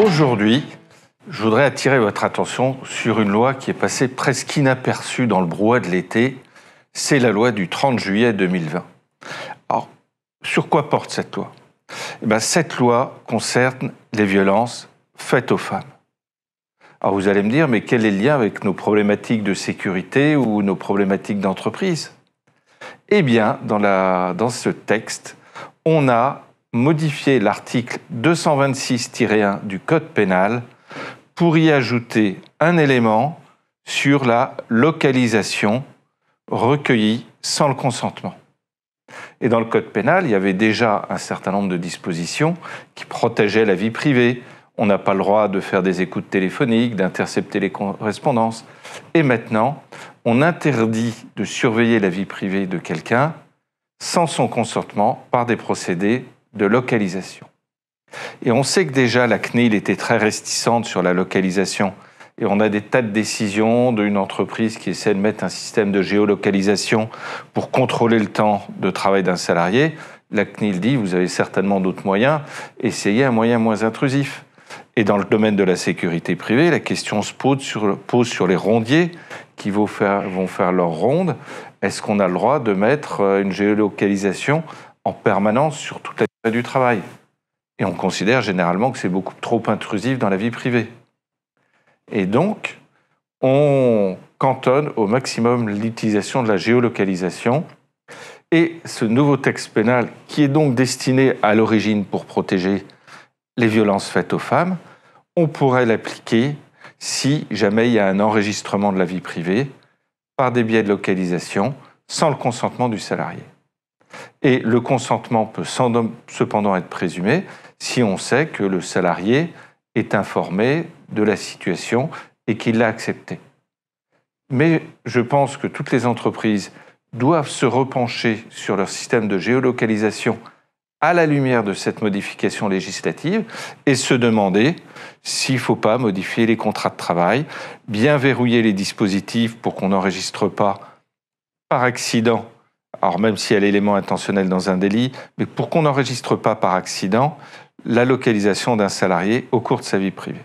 Aujourd'hui, je voudrais attirer votre attention sur une loi qui est passée presque inaperçue dans le brouhaha de l'été. C'est la loi du 30 juillet 2020. Alors, sur quoi porte cette loi eh Cette loi concerne les violences faites aux femmes. Alors vous allez me dire, mais quel est le lien avec nos problématiques de sécurité ou nos problématiques d'entreprise Eh bien, dans, la, dans ce texte, on a modifier l'article 226-1 du Code pénal pour y ajouter un élément sur la localisation recueillie sans le consentement. Et dans le Code pénal, il y avait déjà un certain nombre de dispositions qui protégeaient la vie privée. On n'a pas le droit de faire des écoutes téléphoniques, d'intercepter les correspondances. Et maintenant, on interdit de surveiller la vie privée de quelqu'un sans son consentement par des procédés de localisation. Et on sait que déjà la CNIL était très restissante sur la localisation. Et on a des tas de décisions d'une entreprise qui essaie de mettre un système de géolocalisation pour contrôler le temps de travail d'un salarié. La CNIL dit, vous avez certainement d'autres moyens, essayez un moyen moins intrusif. Et dans le domaine de la sécurité privée, la question se pose sur, pose sur les rondiers qui vont faire, vont faire leur ronde. Est-ce qu'on a le droit de mettre euh, une géolocalisation en permanence sur toute la du travail. Et on considère généralement que c'est beaucoup trop intrusif dans la vie privée. Et donc, on cantonne au maximum l'utilisation de la géolocalisation. Et ce nouveau texte pénal, qui est donc destiné à l'origine pour protéger les violences faites aux femmes, on pourrait l'appliquer si jamais il y a un enregistrement de la vie privée par des biais de localisation sans le consentement du salarié. Et le consentement peut cependant être présumé si on sait que le salarié est informé de la situation et qu'il l'a accepté. Mais je pense que toutes les entreprises doivent se repencher sur leur système de géolocalisation à la lumière de cette modification législative et se demander s'il ne faut pas modifier les contrats de travail, bien verrouiller les dispositifs pour qu'on n'enregistre pas par accident alors même s'il y a l'élément intentionnel dans un délit, mais pour qu'on n'enregistre pas par accident la localisation d'un salarié au cours de sa vie privée.